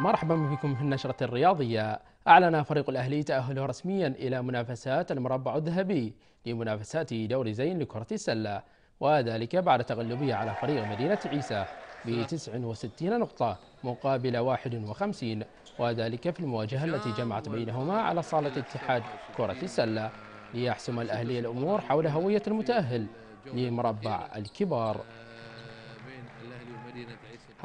مرحبا بكم في النشرة الرياضية أعلن فريق الأهلي تأهله رسميا إلى منافسات المربع الذهبي لمنافسات دوري زين لكرة السلة وذلك بعد تغلبه على فريق مدينة عيسى ب 69 نقطة مقابل 51 وذلك في المواجهة التي جمعت بينهما على صالة اتحاد كرة السلة ليحسم الأهلي الأمور حول هوية المتأهل لمربع الكبار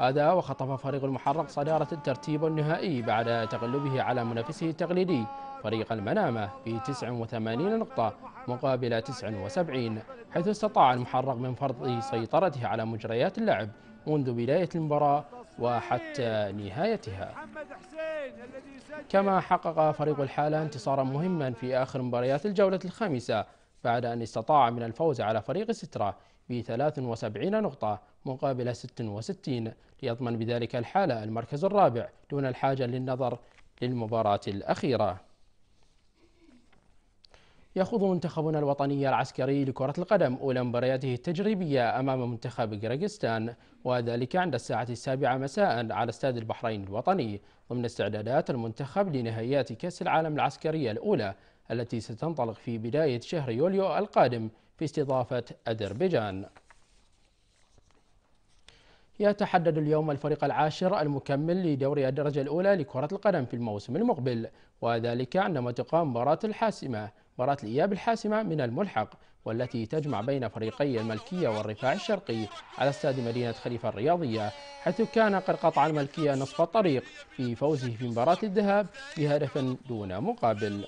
هذا وخطف فريق المحرق صدارة الترتيب النهائي بعد تغلبه على منافسه التقليدي فريق المنامة ب 89 نقطة مقابل 79 حيث استطاع المحرق من فرض سيطرته على مجريات اللعب منذ بداية المباراة وحتى نهايتها كما حقق فريق الحالة انتصارا مهما في آخر مباريات الجولة الخامسة بعد أن استطاع من الفوز على فريق سترة ب 73 نقطة مقابل 66 ليضمن بذلك الحالة المركز الرابع دون الحاجة للنظر للمباراة الأخيرة يخوض منتخبنا الوطني العسكري لكرة القدم أولى مبارياته التجريبية أمام منتخب كرغيزستان وذلك عند الساعة السابعة مساء على استاد البحرين الوطني ضمن استعدادات المنتخب لنهائيات كأس العالم العسكرية الأولى التي ستنطلق في بداية شهر يوليو القادم في استضافة أذربيجان يتحدد اليوم الفريق العاشر المكمل لدوري الدرجة الأولى لكرة القدم في الموسم المقبل وذلك عندما تقام مباراة الحاسمة مباراة الإياب الحاسمة من الملحق والتي تجمع بين فريقي الملكية والرفاع الشرقي على استاد مدينة خليفة الرياضية حيث كان قد قطع الملكية نصف الطريق في فوزه في مباراة الذهاب بهدف دون مقابل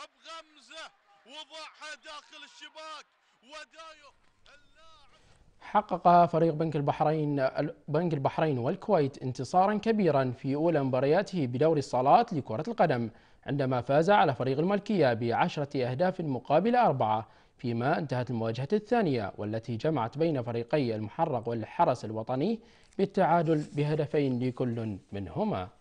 بغمزه وضعها داخل الشباك ودايو حقق فريق بنك البحرين بنك البحرين والكويت انتصارا كبيرا في اولى مبارياته بدوري الصالات لكره القدم عندما فاز على فريق الملكيه بعشره اهداف مقابل اربعه فيما انتهت المواجهه الثانيه والتي جمعت بين فريقي المحرق والحرس الوطني بالتعادل بهدفين لكل منهما